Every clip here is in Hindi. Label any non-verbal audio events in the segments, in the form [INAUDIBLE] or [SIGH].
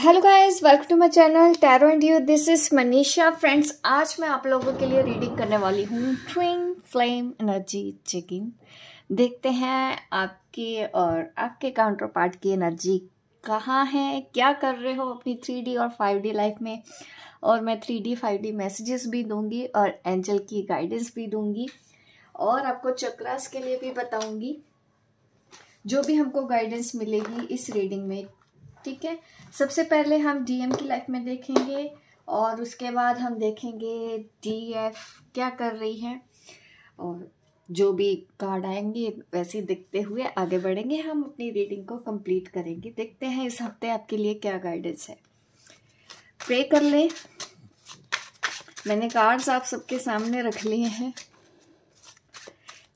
hello guys welcome to my channel tarot and you this is Manisha friends आज मैं आप लोगों के लिए रीडिंग करने वाली हूँ ट्विन फ्लेम एनर्जी चेकिंग देखते हैं आपके और आपके काउंटर पार्ट की एनर्जी कहाँ है क्या कर रहे हो अपनी थ्री डी और फाइव डी लाइफ में और मैं three D five D messages भी दूंगी और एंजल की गाइडेंस भी दूंगी और आपको चक्रास के लिए भी बताऊंगी जो भी हमको गाइडेंस मिलेगी इस रीडिंग में ठीक है सबसे पहले हम डीएम की लाइफ में देखेंगे और उसके बाद हम देखेंगे डीएफ क्या कर रही है और जो भी कार्ड आएंगे वैसे देखते हुए आगे बढ़ेंगे हम अपनी रीडिंग को कंप्लीट करेंगे देखते हैं इस हफ्ते आपके लिए क्या गाइडेंस है प्रे कर ले मैंने कार्ड्स आप सबके सामने रख लिए हैं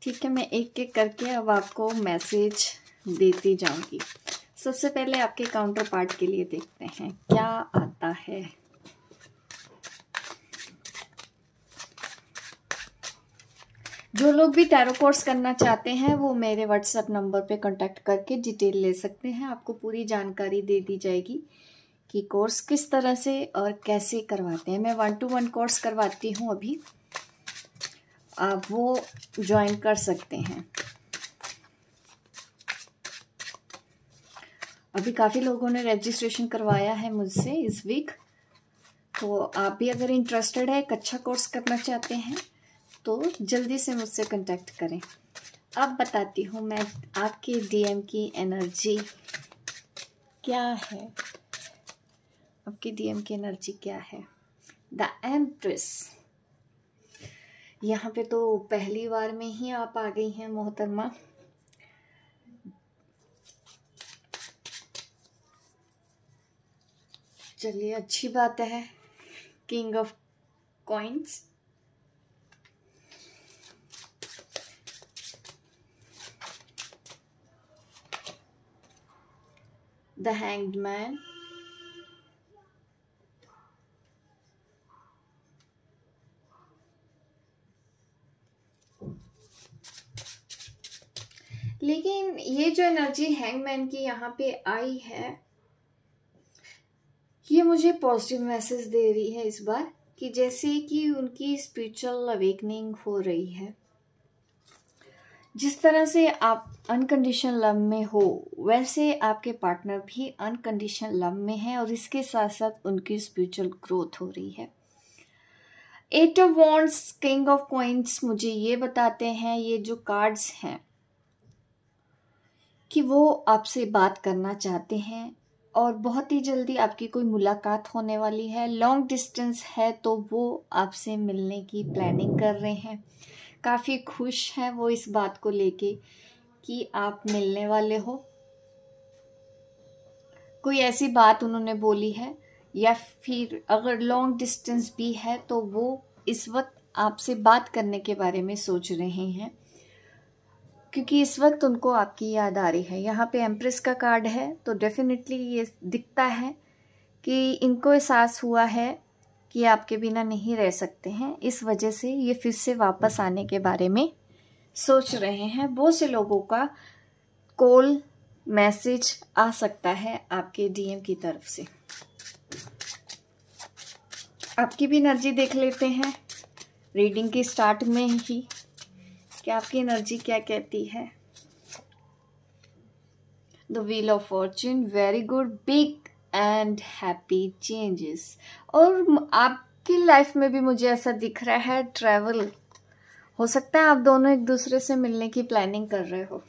ठीक है मैं एक एक करके अब आपको मैसेज देती जाऊंगी सबसे पहले आपके काउंटर पार्ट के लिए देखते हैं क्या आता है जो लोग भी टैरो कोर्स करना चाहते हैं वो मेरे व्हाट्सएप नंबर पे कांटेक्ट करके डिटेल ले सकते हैं आपको पूरी जानकारी दे दी जाएगी कि कोर्स किस तरह से और कैसे करवाते हैं मैं वन टू वन कोर्स करवाती हूँ अभी आप वो ज्वाइन कर सकते हैं अभी काफ़ी लोगों ने रजिस्ट्रेशन करवाया है मुझसे इस वीक तो आप भी अगर इंटरेस्टेड है एक अच्छा कोर्स करना चाहते हैं तो जल्दी से मुझसे कांटेक्ट करें अब बताती हूँ मैं आपके डीएम की एनर्जी क्या है आपकी डीएम की एनर्जी क्या है द एम्प्रेस यहाँ पे तो पहली बार में ही आप आ गई हैं मोहतरमा चलिए अच्छी बात है king of coins the hanged man लेकिन ये जो एनर्जी हैंगमैन की यहाँ पे आई है ये मुझे पॉजिटिव मैसेज दे रही है इस बार कि जैसे कि उनकी स्पिरिचुअल अवेकनिंग हो रही है जिस तरह से आप अनकंडीशन लव में हो वैसे आपके पार्टनर भी अनकंडीशन लव में हैं और इसके साथ साथ उनकी स्पिरिचुअल ग्रोथ हो रही है eight of wands king of coins मुझे ये बताते हैं ये जो कार्ड्स हैं कि वो आपसे बात करना चाहते हैं और बहुत ही जल्दी आपकी कोई मुलाकात होने वाली है लॉन्ग डिस्टेंस है तो वो आपसे मिलने की प्लानिंग कर रहे हैं काफ़ी खुश हैं वो इस बात को लेके कि आप मिलने वाले हो कोई ऐसी बात उन्होंने बोली है या फिर अगर लॉन्ग डिस्टेंस भी है तो वो इस वक्त आपसे बात करने के बारे में सोच रहे हैं क्योंकि इस वक्त उनको आपकी याद आ रही है यहाँ पे एम्प्रेस का कार्ड है तो डेफिनेटली ये दिखता है कि इनको एहसास हुआ है कि आपके बिना नहीं रह सकते हैं इस वजह से ये फिर से वापस आने के बारे में सोच रहे हैं बहुत से लोगों का कॉल मैसेज आ सकता है आपके डीएम की तरफ से आपकी भी एनर्जी देख लेते हैं रीडिंग की स्टार्ट में ही कि आपकी एनर्जी क्या कहती है the wheel of fortune very good big and happy changes और आपकी लाइफ में भी मुझे ऐसा दिख रहा है ट्रैवल हो सकता है आप दोनों एक दूसरे से मिलने की प्लानिंग कर रहे हो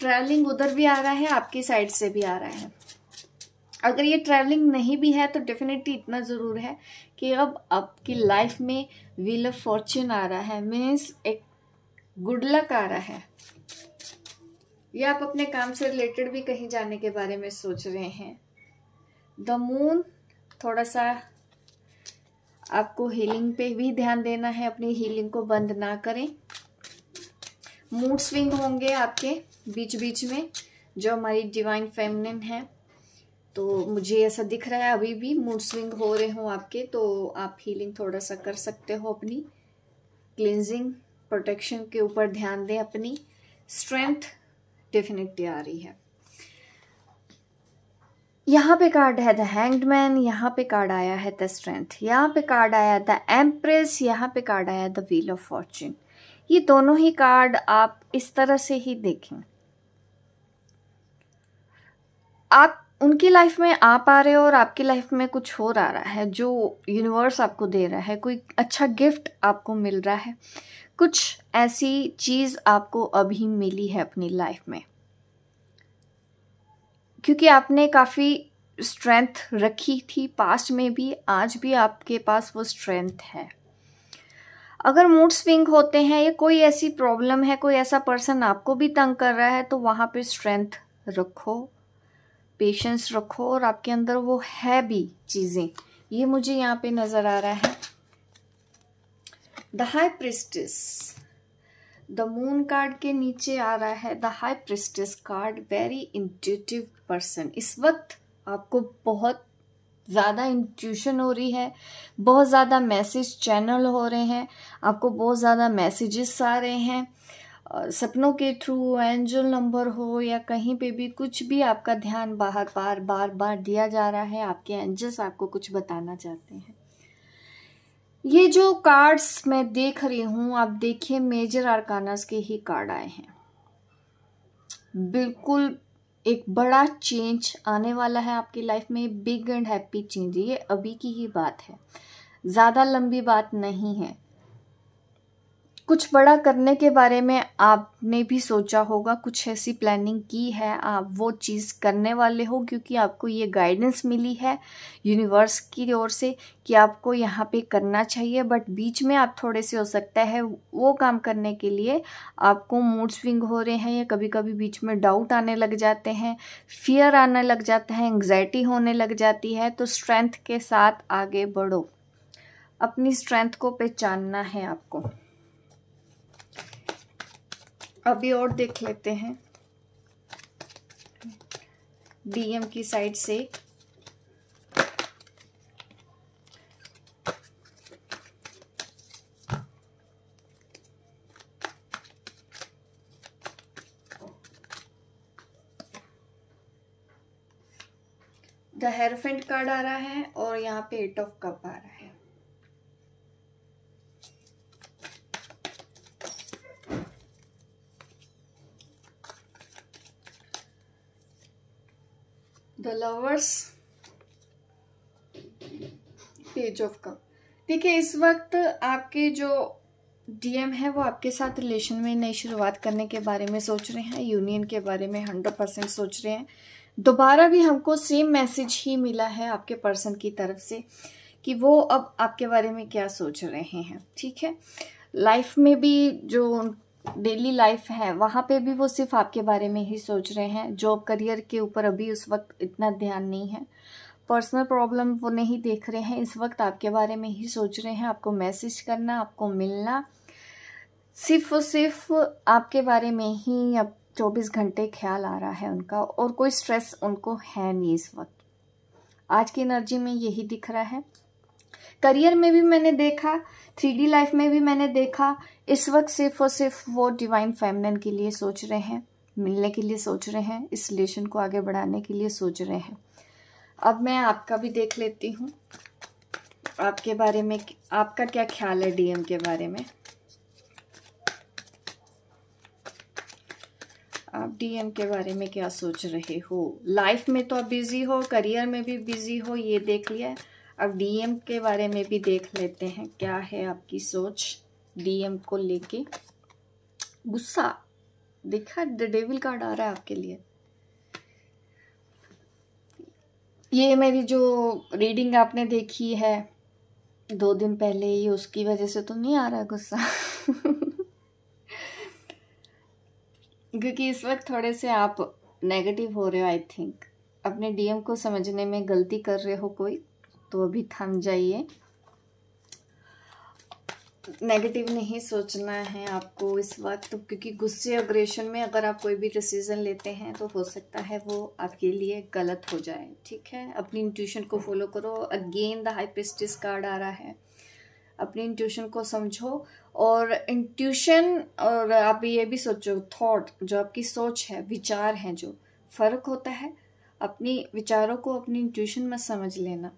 ट्रैवलिंग उधर भी आ रहा है आपकी साइड से भी आ रहा है अगर ये ट्रैवलिंग नहीं भी है तो डेफिनेटली इतना ज़रूर है कि अब आपकी लाइफ में व्हील ऑफ फॉर्चून आ रहा है मीन्स एक गुड लक आ रहा है या आप अपने काम से रिलेटेड भी कहीं जाने के बारे में सोच रहे हैं द मून थोड़ा सा आपको हीलिंग पे भी ध्यान देना है अपनी हीलिंग को बंद ना करें मूड स्विंग होंगे आपके बीच बीच में जो हमारी डिवाइन फेमिनिन है तो मुझे ऐसा दिख रहा है अभी भी मूड स्विंग हो रहे हो आपके तो आप हीलिंग थोड़ा सा कर सकते हो अपनी क्लिनजिंग प्रोटेक्शन के ऊपर ध्यान दें अपनी स्ट्रेंथ डेफिनेटली आ रही है यहाँ पे कार्ड है द हैंग्ड मैन यहाँ पे कार्ड आया है द स्ट्रेंथ यहाँ पे कार्ड आया द एम्प्रेस यहाँ पे कार्ड आया द व्हील ऑफ फॉर्चून ये दोनों ही कार्ड आप इस तरह से ही देखें आप उनकी लाइफ में आप आ रहे हो और आपकी लाइफ में कुछ हो रहा है जो यूनिवर्स आपको दे रहा है कोई अच्छा गिफ्ट आपको मिल रहा है कुछ ऐसी चीज़ आपको अभी मिली है अपनी लाइफ में क्योंकि आपने काफ़ी स्ट्रेंथ रखी थी पास्ट में भी आज भी आपके पास वो स्ट्रेंथ है अगर मूड स्विंग होते हैं या कोई ऐसी प्रॉब्लम है कोई ऐसा पर्सन आपको भी तंग कर रहा है तो वहाँ पे स्ट्रेंथ रखो पेशेंस रखो और आपके अंदर वो है भी चीज़ें ये मुझे यहाँ पे नज़र आ रहा है the high priestess the moon card के नीचे आ रहा है the high priestess card very intuitive person इस वक्त आपको बहुत ज़्यादा इंट्यूशन हो रही है बहुत ज़्यादा मैसेज चैनल हो रहे हैं आपको बहुत ज़्यादा मैसेजेस आ रहे हैं सपनों के थ्रू एंजल नंबर हो या कहीं पे भी कुछ भी आपका ध्यान बाहर बार बार बार दिया जा रहा है आपके एंजल्स आपको कुछ बताना चाहते हैं ये जो कार्ड्स मैं देख रही हूँ आप देखिए मेजर आरकानस के ही कार्ड आए हैं बिल्कुल एक बड़ा चेंज आने वाला है आपकी लाइफ में बिग एंड हैप्पी चेंज ये अभी की ही बात है ज़्यादा लंबी बात नहीं है कुछ बड़ा करने के बारे में आपने भी सोचा होगा कुछ ऐसी प्लानिंग की है आप वो चीज़ करने वाले हो क्योंकि आपको ये गाइडेंस मिली है यूनिवर्स की ओर से कि आपको यहाँ पे करना चाहिए बट बीच में आप थोड़े से हो सकता है वो काम करने के लिए आपको मूड स्विंग हो रहे हैं या कभी कभी बीच में डाउट आने लग जाते हैं फियर आने लग जाता है एंग्जाइटी होने लग जाती है तो स्ट्रेंथ के साथ आगे बढ़ो अपनी स्ट्रेंथ को पहचानना है आपको अभी और देख लेते हैं डीएम की साइड से द हेरफेंट कार्ड आ रहा है और यहाँ पे एट ऑफ कप आ रहा है the lovers page of cup देखिए इस वक्त आपके जो डीएम है वो आपके साथ रिलेशन में नई शुरुआत करने के बारे में सोच रहे हैं यूनियन के बारे में हंड्रेड परसेंट सोच रहे हैं दोबारा भी हमको सेम मैसेज ही मिला है आपके पर्सन की तरफ से कि वो अब आपके बारे में क्या सोच रहे हैं ठीक है लाइफ में भी जो डेली लाइफ है वहाँ पे भी वो सिर्फ आपके बारे में ही सोच रहे हैं जॉब करियर के ऊपर अभी उस वक्त इतना ध्यान नहीं है पर्सनल प्रॉब्लम वो नहीं देख रहे हैं इस वक्त आपके बारे में ही सोच रहे हैं आपको मैसेज करना आपको मिलना सिर्फ और सिर्फ आपके बारे में ही अब चौबीस घंटे ख्याल आ रहा है उनका और कोई स्ट्रेस उनको है नहीं इस वक्त आज की एनर्जी में यही दिख रहा है करियर में भी मैंने देखा थ्री लाइफ में भी मैंने देखा इस वक्त सिर्फ और सिर्फ वो डिवाइन फैमिलन के लिए सोच रहे हैं मिलने के लिए सोच रहे हैं इस रिलेशन को आगे बढ़ाने के लिए सोच रहे हैं अब मैं आपका भी देख लेती हूँ आपके बारे में आपका क्या ख्याल है डीएम के बारे में आप डीएम के बारे में क्या सोच रहे हो लाइफ में तो आप बिजी हो करियर में भी बिजी हो ये देख लिया है अब डीएम के बारे में भी देख लेते हैं क्या है आपकी सोच डीएम को लेके गुस्सा देखा द डेविल कार्ड आ रहा है आपके लिए ये मेरी जो रीडिंग आपने देखी है दो दिन पहले ये उसकी वजह से तो नहीं आ रहा गुस्सा [LAUGHS] क्योंकि इस वक्त थोड़े से आप नेगेटिव हो रहे हो आई थिंक अपने डीएम को समझने में गलती कर रहे हो कोई तो अभी थम जाइए नेगेटिव नहीं सोचना है आपको इस वक्त तो क्योंकि गुस्से अग्रेशन में अगर आप कोई भी डिसीज़न लेते हैं तो हो सकता है वो आपके लिए गलत हो जाए ठीक है अपनी इंट्यूशन को फॉलो करो again the high priestess card आ रहा है अपनी इंट्यूशन को समझो और इंट्यूशन और आप ये भी सोचो थॉट जो आपकी सोच है विचार हैं जो फ़र्क होता है अपनी विचारों को अपनी इंट्यूशन में समझ लेना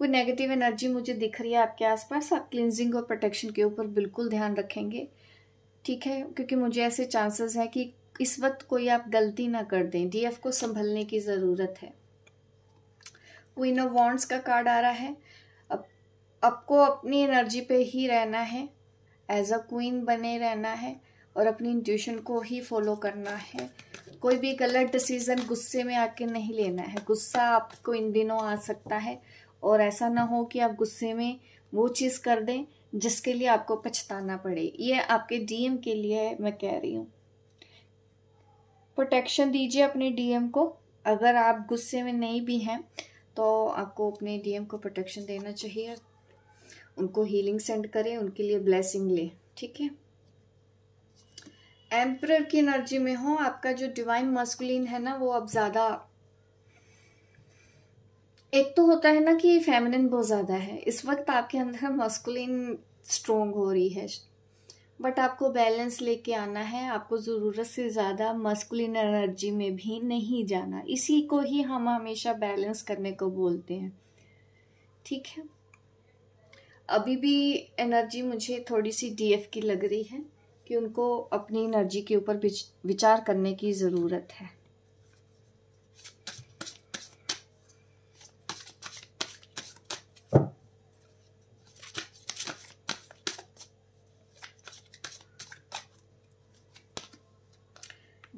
कोई नेगेटिव एनर्जी मुझे दिख रही है आपके आसपास आप क्लिनजिंग और प्रोटेक्शन के ऊपर बिल्कुल ध्यान रखेंगे ठीक है क्योंकि मुझे ऐसे चांसेस हैं कि इस वक्त कोई आप गलती ना कर दें डीएफ को संभलने की ज़रूरत है क्वीन ऑफ वॉन्ट्स का कार्ड आ रहा है अब आपको अपनी एनर्जी पे ही रहना है एज अ क्वीन बने रहना है और अपनी इंट्यूशन को ही फॉलो करना है कोई भी गलत डिसीज़न गुस्से में आके नहीं लेना है गुस्सा आपको इन दिनों आ सकता है और ऐसा ना हो कि आप गुस्से में वो चीज़ कर दें जिसके लिए आपको पछताना पड़े ये आपके डीएम के लिए मैं कह रही हूँ प्रोटेक्शन दीजिए अपने डीएम को अगर आप गुस्से में नहीं भी हैं तो आपको अपने डीएम को प्रोटेक्शन देना चाहिए उनको हीलिंग सेंड करें उनके लिए ब्लेसिंग लें ठीक है एम्प्रर की एनर्जी में हो आपका जो डिवाइन मस्कुलिन है ना वो अब ज़्यादा एक तो होता है ना कि फेमिनिन बहुत ज़्यादा है इस वक्त आपके अंदर मस्कुलिन स्ट्रोंग हो रही है बट आपको बैलेंस लेके आना है आपको ज़रूरत से ज़्यादा मस्कुलिन एनर्जी में भी नहीं जाना इसी को ही हम हमेशा बैलेंस करने को बोलते हैं ठीक है अभी भी एनर्जी मुझे थोड़ी सी डीएफ की लग रही है कि उनको अपनी एनर्जी के ऊपर विचार करने की ज़रूरत है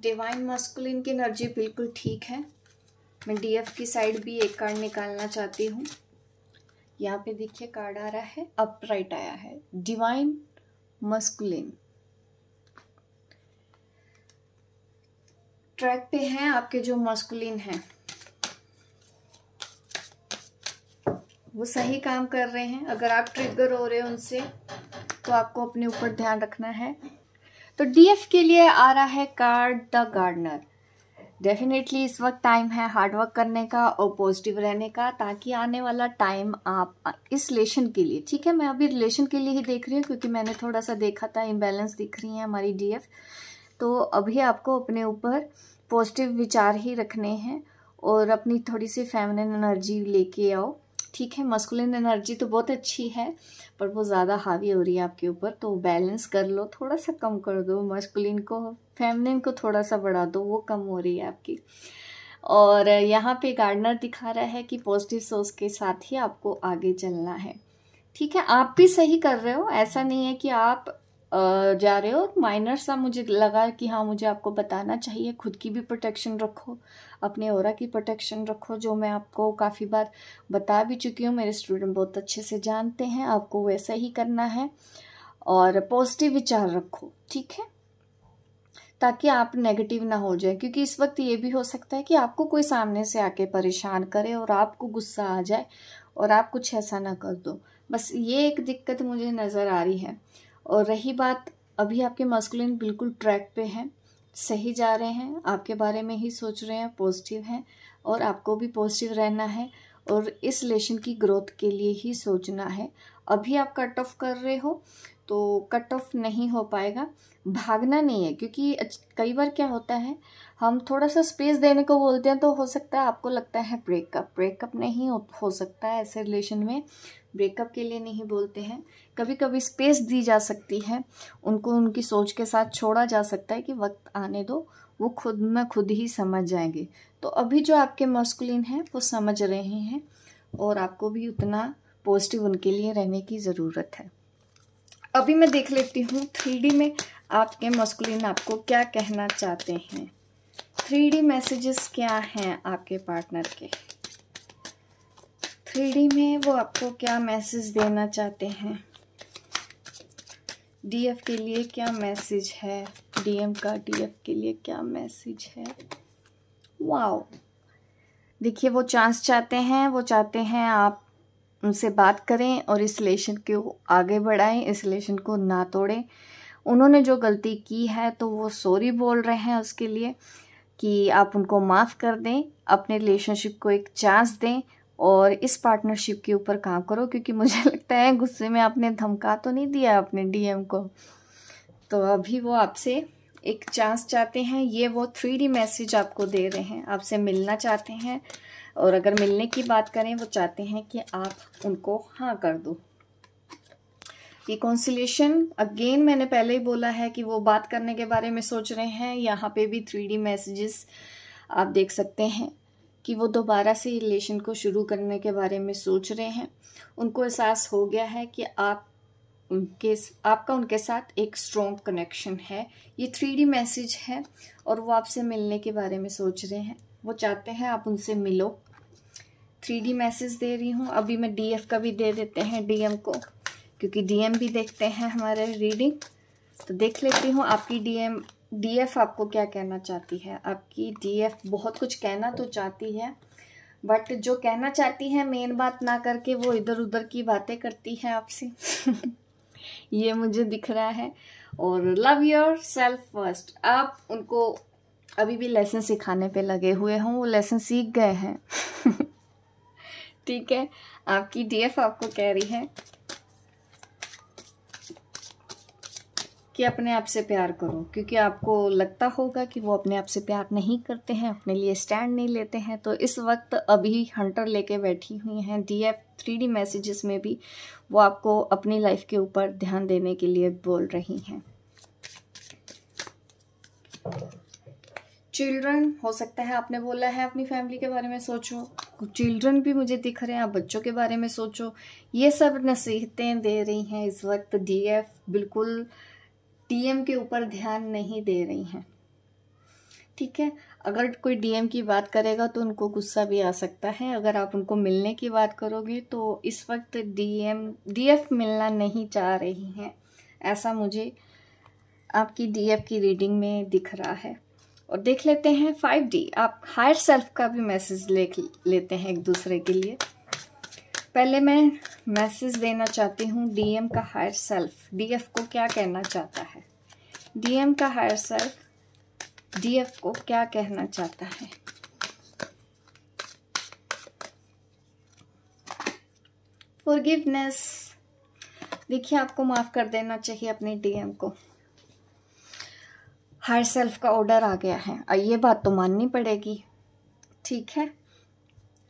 डिवाइन मस्कुलिन की एनर्जी बिल्कुल ठीक है मैं डीएफ की साइड भी एक कार्ड निकालना चाहती हूँ यहाँ पे देखिए कार्ड आ रहा है अपराइट आया है डिवाइन मस्कुलिन ट्रैक पे हैं आपके जो मस्कुलिन हैं वो सही काम कर रहे हैं अगर आप ट्रिगर हो रहे हैं उनसे तो आपको अपने ऊपर ध्यान रखना है तो डीएफ के लिए आ रहा है कार्ड द गार्डनर डेफिनेटली इस वक्त टाइम है हार्डवर्क करने का और पॉजिटिव रहने का ताकि आने वाला टाइम आप इस रिलेशन के लिए ठीक है मैं अभी रिलेशन के लिए ही देख रही हूँ क्योंकि मैंने थोड़ा सा देखा था इम्बैलेंस दिख रही है हमारी डीएफ तो अभी आपको अपने ऊपर पॉजिटिव विचार ही रखने हैं और अपनी थोड़ी सी फैमिलिन एनर्जी लेके आओ ठीक है मस्कुलिन एनर्जी तो बहुत अच्छी है पर वो ज़्यादा हावी हो रही है आपके ऊपर तो बैलेंस कर लो थोड़ा सा कम कर दो मस्कुलिन को फैमिलिन को थोड़ा सा बढ़ा दो वो कम हो रही है आपकी और यहाँ पे गार्डनर दिखा रहा है कि पॉजिटिव सोच के साथ ही आपको आगे चलना है ठीक है आप भी सही कर रहे हो ऐसा नहीं है कि आप जा रहे हो और माइनर सा मुझे लगा कि हाँ मुझे आपको बताना चाहिए खुद की भी प्रोटेक्शन रखो अपने और की प्रोटेक्शन रखो जो मैं आपको काफ़ी बार बता भी चुकी हूँ मेरे स्टूडेंट बहुत अच्छे से जानते हैं आपको वैसा ही करना है और पॉजिटिव विचार रखो ठीक है ताकि आप नेगेटिव ना हो जाए क्योंकि इस वक्त ये भी हो सकता है कि आपको कोई सामने से आके परेशान करे और आपको गुस्सा आ जाए और आप कुछ ऐसा ना कर दो बस ये एक दिक्कत मुझे नज़र आ रही है और रही बात अभी आपके मस्कुलिन बिल्कुल ट्रैक पे हैं सही जा रहे हैं आपके बारे में ही सोच रहे हैं पॉजिटिव हैं और आपको भी पॉजिटिव रहना है और इस रिलेशन की ग्रोथ के लिए ही सोचना है अभी आप कट ऑफ कर रहे हो तो कट ऑफ नहीं हो पाएगा भागना नहीं है क्योंकि कई बार क्या होता है हम थोड़ा सा स्पेस देने को बोलते हैं तो हो सकता है आपको लगता है ब्रेकअप ब्रेकअप नहीं हो, हो सकता है ऐसे रिलेशन में ब्रेकअप के लिए नहीं बोलते हैं कभी कभी स्पेस दी जा सकती है उनको उनकी सोच के साथ छोड़ा जा सकता है कि वक्त आने दो वो खुद में खुद ही समझ जाएंगे तो अभी जो आपके मस्कुलिन हैं वो समझ रहे हैं और आपको भी उतना पॉजिटिव उनके लिए रहने की ज़रूरत है अभी मैं देख लेती हूँ थ्री में आपके मस्कुलिन आपको क्या कहना चाहते हैं थ्री डी मैसेजेस क्या हैं आपके पार्टनर के थ्री में वो आपको क्या मैसेज देना चाहते हैं डीएफ के लिए क्या मैसेज है डीएम का डीएफ के लिए क्या मैसेज है वाओ देखिए वो चांस चाहते हैं वो चाहते हैं आप उनसे बात करें और इस रिलेशन को आगे बढ़ाएं इस रिलेशन को ना तोड़ें उन्होंने जो गलती की है तो वो सॉरी बोल रहे हैं उसके लिए कि आप उनको माफ़ कर दें अपने रिलेशनशिप को एक चांस दें और इस पार्टनरशिप के ऊपर काम करो क्योंकि मुझे [LAUGHS] लगता है गुस्से में आपने धमका तो नहीं दिया अपने डीएम को तो अभी वो आपसे एक चांस चाहते हैं ये वो थ्री डी मैसेज आपको दे रहे हैं आपसे मिलना चाहते हैं और अगर मिलने की बात करें वो चाहते हैं कि आप उनको हाँ कर दो ये कौंसिलेशन अगेन मैंने पहले ही बोला है कि वो बात करने के बारे में सोच रहे हैं यहाँ पे भी थ्री डी मैसेजेस आप देख सकते हैं कि वो दोबारा से रिलेशन को शुरू करने के बारे में सोच रहे हैं उनको एहसास हो गया है कि आप उनके आपका उनके साथ एक स्ट्रॉन्ग कनेक्शन है ये थ्री मैसेज है और वो आपसे मिलने के बारे में सोच रहे हैं वो चाहते हैं आप उनसे मिलो थ्री डी मैसेज दे रही हूँ अभी मैं डी का भी दे देते हैं डी को क्योंकि डी भी देखते हैं हमारे रीडिंग तो देख लेती हूँ आपकी डी डीएफ आपको क्या कहना चाहती है आपकी डीएफ बहुत कुछ कहना तो चाहती है बट जो कहना चाहती है मेन बात ना करके वो इधर उधर की बातें करती है आपसे [LAUGHS] ये मुझे दिख रहा है और लव योर सेल्फ फर्स्ट आप उनको अभी भी लेसन सिखाने पे लगे हुए हों वो लेसन सीख गए हैं [LAUGHS] ठीक है आपकी डीएफ आपको कह रही है कि अपने आप से प्यार करो क्योंकि आपको लगता होगा कि वो अपने आप से प्यार नहीं करते हैं अपने लिए स्टैंड नहीं लेते हैं तो इस वक्त अभी हंटर लेके बैठी हुई हैं D F three D messages में भी वो आपको अपनी लाइफ के ऊपर ध्यान देने के लिए बोल रही हैं चिल्ड्रन हो सकता है आपने बोला है अपनी फैमिली के बारे में सोचो चिल्ड्रन भी मुझे दिख रहे हैं आप बच्चों के बारे में सोचो ये सब नसीहतें दे रही हैं इस वक्त डी एफ बिल्कुल डीएम के ऊपर ध्यान नहीं दे रही हैं ठीक है अगर कोई डीएम की बात करेगा तो उनको गुस्सा भी आ सकता है अगर आप उनको मिलने की बात करोगे तो इस वक्त डीएम डीएफ मिलना नहीं चाह रही हैं ऐसा मुझे आपकी डीएफ की रीडिंग में दिख रहा है और देख लेते हैं फाइव डी आप हायर सेल्फ का भी मैसेज ले लेते हैं एक दूसरे के लिए पहले मैं मैसेज देना चाहती हूँ डीएम का हायर सेल्फ डीएफ को क्या कहना चाहता है डीएम का हायर सेल्फ डीएफ को क्या कहना चाहता है फॉरगिवनेस देखिए आपको माफ़ कर देना चाहिए अपने डीएम को हायर सेल्फ का ऑर्डर आ गया है ये बात तो माननी पड़ेगी ठीक है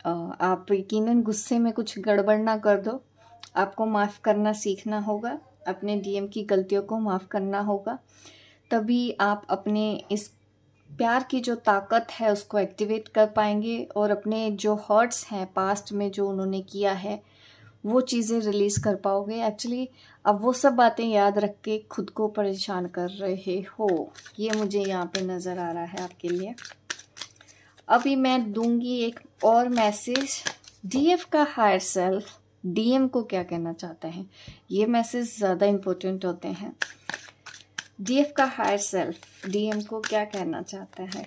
आप यकीनन गुस्से में कुछ गड़बड़ ना कर दो आपको माफ़ करना सीखना होगा अपने डीएम की गलतियों को माफ़ करना होगा तभी आप अपने इस प्यार की जो ताकत है उसको एक्टिवेट कर पाएंगे और अपने जो हर्ट्स हैं पास्ट में जो उन्होंने किया है वो चीज़ें रिलीज़ कर पाओगे एक्चुअली अब वो सब बातें याद रख के खुद को परेशान कर रहे हो ये मुझे यहाँ पे नज़र आ रहा है आपके लिए अभी मैं दूंगी एक और मैसेज डीएफ का हायर सेल्फ डीएम को क्या कहना चाहते हैं ये मैसेज ज़्यादा इम्पोर्टेंट होते हैं डीएफ का हायर सेल्फ डीएम को क्या कहना चाहता है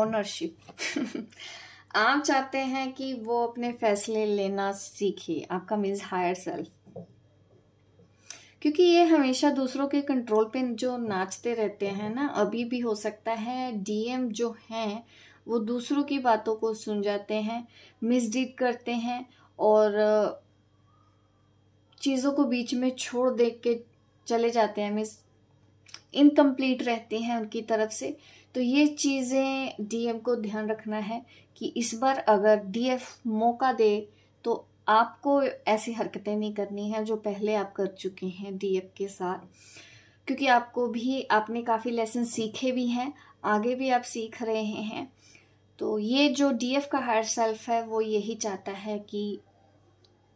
ओनरशिप आप चाहते हैं कि वो अपने फैसले लेना सीखे आपका मीन्स हायर सेल्फ क्योंकि ये हमेशा दूसरों के कंट्रोल पे जो नाचते रहते हैं ना अभी भी हो सकता है डीएम जो हैं वो दूसरों की बातों को सुन जाते हैं मिसडीड करते हैं और चीज़ों को बीच में छोड़ देख के चले जाते हैं मिस इनकम्प्लीट रहते हैं उनकी तरफ से तो ये चीज़ें डीएम को ध्यान रखना है कि इस बार अगर डीएफ मौका दे तो आपको ऐसी हरकतें नहीं करनी है जो पहले आप कर चुके हैं दीयप के साथ क्योंकि आपको भी आपने काफ़ी लेसन सीखे भी हैं आगे भी आप सीख रहे हैं तो ये जो डीएफ का हायर सेल्फ है वो यही चाहता है कि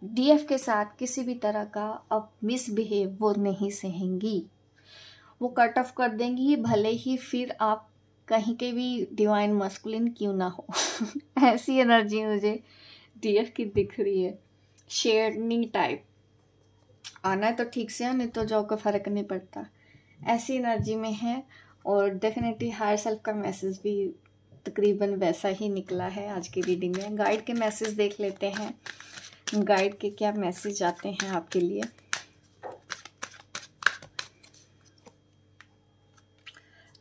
डीएफ के साथ किसी भी तरह का अब मिसबिहेव वो नहीं सहेंगी वो कट ऑफ कर देंगी भले ही फिर आप कहीं के भी डिवाइन मस्कुलिन क्यों ना हो [LAUGHS] ऐसी एनर्जी मुझे डियर की दिख रही है शेडनी टाइप आना है तो ठीक से नहीं तो जॉब का फ़र्क नहीं पड़ता ऐसी एनर्जी में है और डेफिनेटली हायर सेल्फ का मैसेज भी तकरीबन वैसा ही निकला है आज की रीडिंग में गाइड के मैसेज देख लेते हैं गाइड के क्या मैसेज आते हैं आपके लिए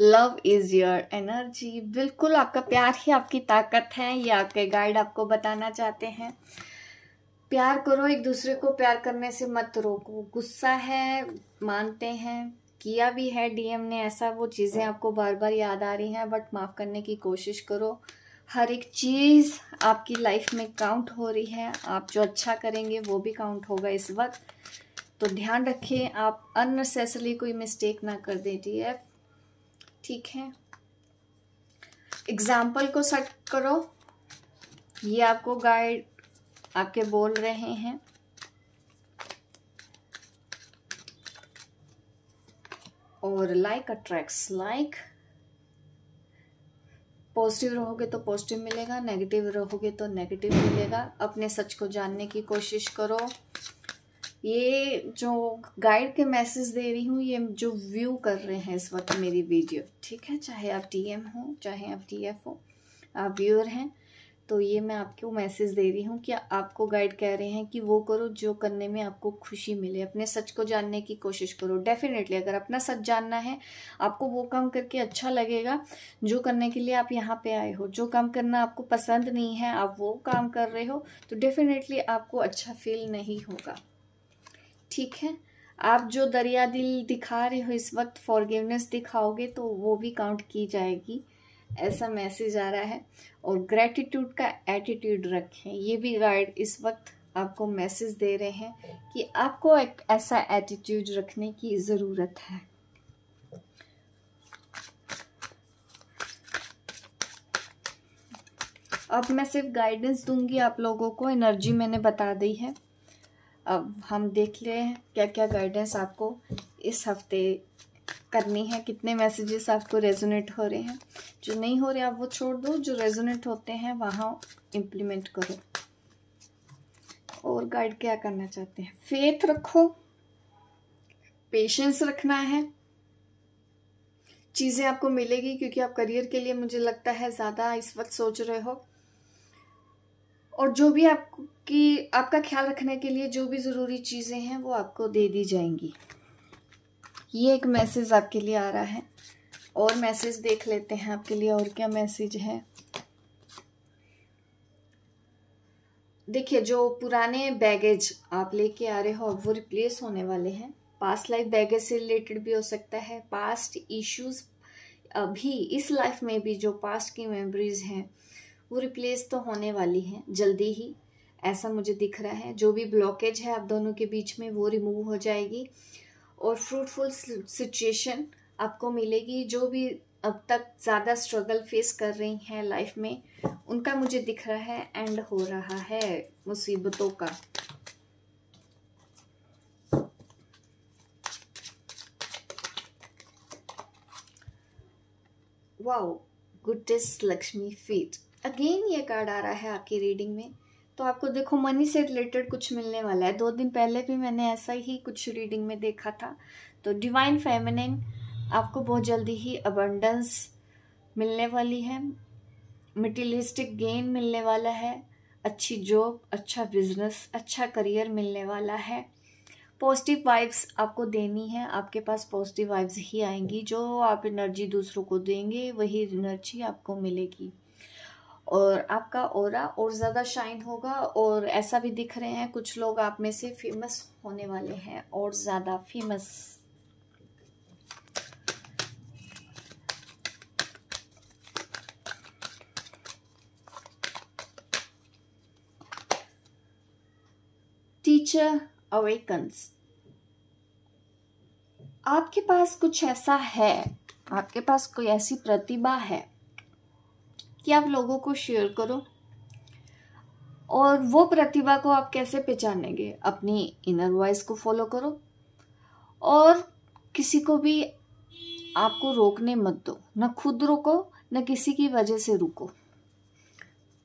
लव इज़ योर एनर्जी बिल्कुल आपका प्यार ही आपकी ताकत है ये आपके गाइड आपको बताना चाहते हैं प्यार करो एक दूसरे को प्यार करने से मत रोको गुस्सा है मानते हैं किया भी है डीएम ने ऐसा वो चीज़ें आपको बार बार याद आ रही हैं बट माफ़ करने की कोशिश करो हर एक चीज़ आपकी लाइफ में काउंट हो रही है आप जो अच्छा करेंगे वो भी काउंट होगा इस वक्त तो ध्यान रखें आप अननेसेसरी कोई मिस्टेक ना कर दें डी एफ ठीक है एग्जाम्पल को सेट करो ये आपको गाइड आपके बोल रहे हैं और लाइक अट्रैक्ट्स लाइक पॉजिटिव रहोगे तो पॉजिटिव मिलेगा नेगेटिव रहोगे तो नेगेटिव मिलेगा अपने सच को जानने की कोशिश करो ये जो गाइड के मैसेज दे रही हूँ ये जो व्यू कर रहे हैं इस वक्त मेरी वीडियो ठीक है चाहे आप डीएम हो चाहे आप डीएफ हो आप व्यूअर हैं तो ये मैं आपको मैसेज दे रही हूँ कि आपको गाइड कह रहे हैं कि वो करो जो करने में आपको खुशी मिले अपने सच को जानने की कोशिश करो डेफिनेटली अगर अपना सच जानना है आपको वो काम करके अच्छा लगेगा जो करने के लिए आप यहाँ पे आए हो जो काम करना आपको पसंद नहीं है आप वो काम कर रहे हो तो डेफिनेटली आपको अच्छा फील नहीं होगा ठीक है आप जो दरिया दिल दिखा रहे हो इस वक्त फॉरगिवनेस दिखाओगे तो वो भी काउंट की जाएगी ऐसा मैसेज आ रहा है और ग्रेटिट्यूड का एटीट्यूड रखें ये भी गाइड इस वक्त आपको मैसेज दे रहे हैं कि आपको एक ऐसा एटीट्यूड रखने की ज़रूरत है अब मैं सिर्फ गाइडेंस दूंगी आप लोगों को एनर्जी मैंने बता दी है अब हम देख लें क्या क्या गाइडेंस आपको इस हफ्ते करनी है कितने मैसेजेस आपको रेजोनेट हो रहे हैं जो नहीं हो रहे आप वो छोड़ दो जो रेजोनेट होते हैं वहाँ इम्प्लीमेंट करो और गाइड क्या करना चाहते हैं फेथ रखो पेशेंस रखना है चीज़ें आपको मिलेगी क्योंकि आप करियर के लिए मुझे लगता है ज़्यादा इस वक्त सोच रहे हो और जो भी आपकी आपका ख्याल रखने के लिए जो भी ज़रूरी चीज़ें हैं वो आपको दे दी जाएंगी ये एक मैसेज आपके लिए आ रहा है और मैसेज देख लेते हैं आपके लिए और क्या मैसेज है देखिए जो पुराने बैगेज आप लेके आ रहे हो अब वो रिप्लेस होने वाले हैं पास्ट लाइफ बैगेज से रिलेटेड भी हो सकता है पास्ट इश्यूज अभी इस लाइफ में भी जो पास्ट की मेमोरीज हैं वो रिप्लेस तो होने वाली हैं जल्दी ही ऐसा मुझे दिख रहा है जो भी ब्लॉकेज है आप दोनों के बीच में वो रिमूव हो जाएगी और फ्रूटफुल सिचुएशन आपको मिलेगी जो भी अब तक ज़्यादा स्ट्रगल फेस कर रही हैं लाइफ में उनका मुझे दिख रहा है एंड हो रहा है मुसीबतों का wow goddess Lakshmi feet again ये कार्ड आ रहा है आपकी रीडिंग में तो आपको देखो मनी से रिलेटेड कुछ मिलने वाला है दो दिन पहले भी मैंने ऐसा ही कुछ रीडिंग में देखा था तो डिवाइन फेमिनिन आपको बहुत जल्दी ही अबंडेंस मिलने वाली है मिटिलिस्टिक गेन मिलने वाला है अच्छी जॉब अच्छा बिजनेस अच्छा करियर मिलने वाला है पॉजिटिव वाइब्स आपको देनी है आपके पास पॉजिटिव वाइब्स ही आएंगी जो आप एनर्जी दूसरों को देंगे वही एनर्जी आपको मिलेगी और आपका और और ज़्यादा शाइन होगा और ऐसा भी दिख रहे हैं कुछ लोग आप में से फेमस होने वाले हैं और ज़्यादा फेमस टीचर अवेकन्स आपके पास कुछ ऐसा है आपके पास कोई ऐसी प्रतिभा है कि आप लोगों को शेयर करो और वो प्रतिभा को आप कैसे पहचानेंगे अपनी इनर वॉइस को फॉलो करो और किसी को भी आपको रोकने मत दो ना खुद रोको ना किसी की वजह से रुको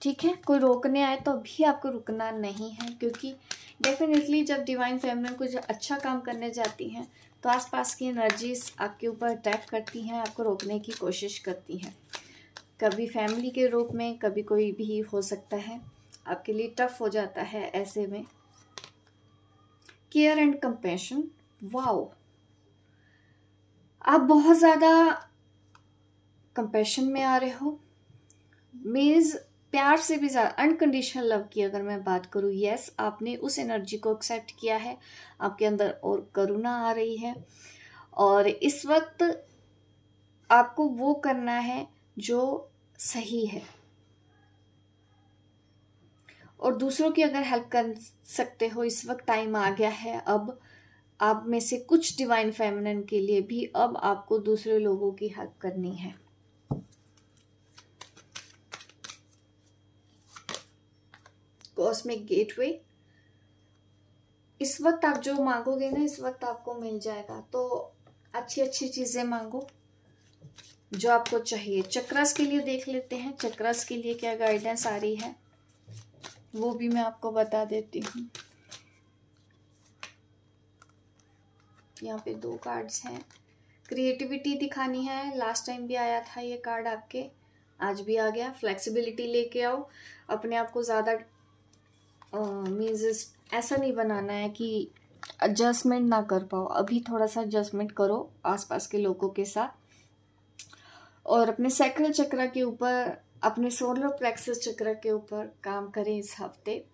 ठीक है कोई रोकने आए तो भी आपको रुकना नहीं है क्योंकि डेफिनेटली जब डिवाइन फैमिली कुछ अच्छा काम करने जाती हैं तो आसपास की एनर्जीज आपके ऊपर अटैक करती हैं आपको रोकने की कोशिश करती हैं कभी फैमिली के रूप में कभी कोई भी हो सकता है आपके लिए टफ हो जाता है ऐसे में केयर एंड कंपेशन वाओ आप बहुत ज़्यादा कंपेशन में आ रहे हो मीन्स प्यार से भी ज़्यादा अनकंडीशनल लव की अगर मैं बात करूँ यस आपने उस एनर्जी को एक्सेप्ट किया है आपके अंदर और करुणा आ रही है और इस वक्त आपको वो करना है जो सही है और दूसरों की अगर हेल्प कर सकते हो इस वक्त टाइम आ गया है अब आप में से कुछ डिवाइन फेमिनन के लिए भी अब आपको दूसरे लोगों की हेल्प करनी है कॉस्मिक गेटवे इस वक्त आप जो मांगोगे ना इस वक्त आपको मिल जाएगा तो अच्छी अच्छी चीज़ें मांगो जो आपको चाहिए चक्रस के लिए देख लेते हैं चक्रस के लिए क्या गाइडेंस आ रही है वो भी मैं आपको बता देती हूँ यहाँ पे दो कार्ड्स हैं क्रिएटिविटी दिखानी है लास्ट टाइम भी आया था ये कार्ड आपके आज भी आ गया फ्लेक्सिबिलिटी लेके आओ अपने आप को ज़्यादा मीन्स ऐसा नहीं बनाना है कि एडजस्टमेंट ना कर पाओ अभी थोड़ा सा एडजस्टमेंट करो आसपास के लोगों के साथ और अपने सैक्रल चक्र के ऊपर अपने सोलर प्लेक्सस चक्र के ऊपर काम करें इस हफ्ते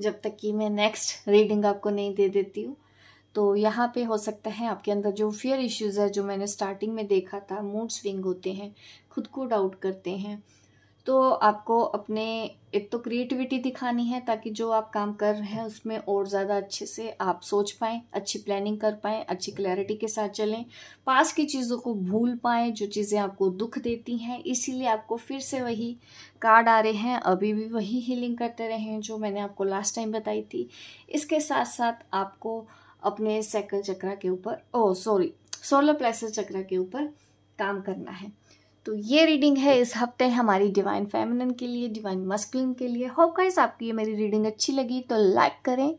जब तक कि मैं नेक्स्ट रीडिंग आपको नहीं दे देती हूँ तो यहाँ पे हो सकता है आपके अंदर जो फियर इश्यूज़ है जो मैंने स्टार्टिंग में देखा था मूड स्विंग होते हैं खुद को डाउट करते हैं तो आपको अपने एक तो क्रिएटिविटी दिखानी है ताकि जो आप काम कर रहे हैं उसमें और ज़्यादा अच्छे से आप सोच पाएँ अच्छी प्लानिंग कर पाएँ अच्छी क्लैरिटी के साथ चलें पास की चीज़ों को भूल पाएँ जो चीज़ें आपको दुख देती हैं इसीलिए आपको फिर से वही कार्ड आ रहे हैं अभी भी वही हीलिंग करते रहे हैं जो मैंने आपको लास्ट टाइम बताई थी इसके साथ साथ आपको अपने सैकल चक्रा के ऊपर ओ सॉरी सोलर प्लेसर चक्रा के ऊपर काम करना है तो ये रीडिंग है इस हफ्ते हमारी डिवाइन फेमिनन के लिए डिवाइन मस्कुलिन के लिए होप गाइस आपकी ये मेरी रीडिंग अच्छी लगी तो लाइक करें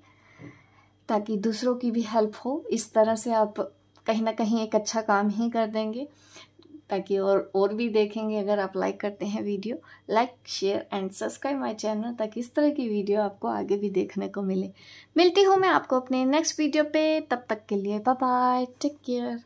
ताकि दूसरों की भी हेल्प हो इस तरह से आप कहीं ना कहीं एक अच्छा काम ही कर देंगे ताकि और और भी देखेंगे अगर आप लाइक करते हैं video like share and subscribe my channel ताकि इस तरह की वीडियो आपको आगे भी देखने को मिले मिलती हूँ मैं आपको अपने नेक्स्ट वीडियो पे तब तक के लिए बाय बाय टेक केयर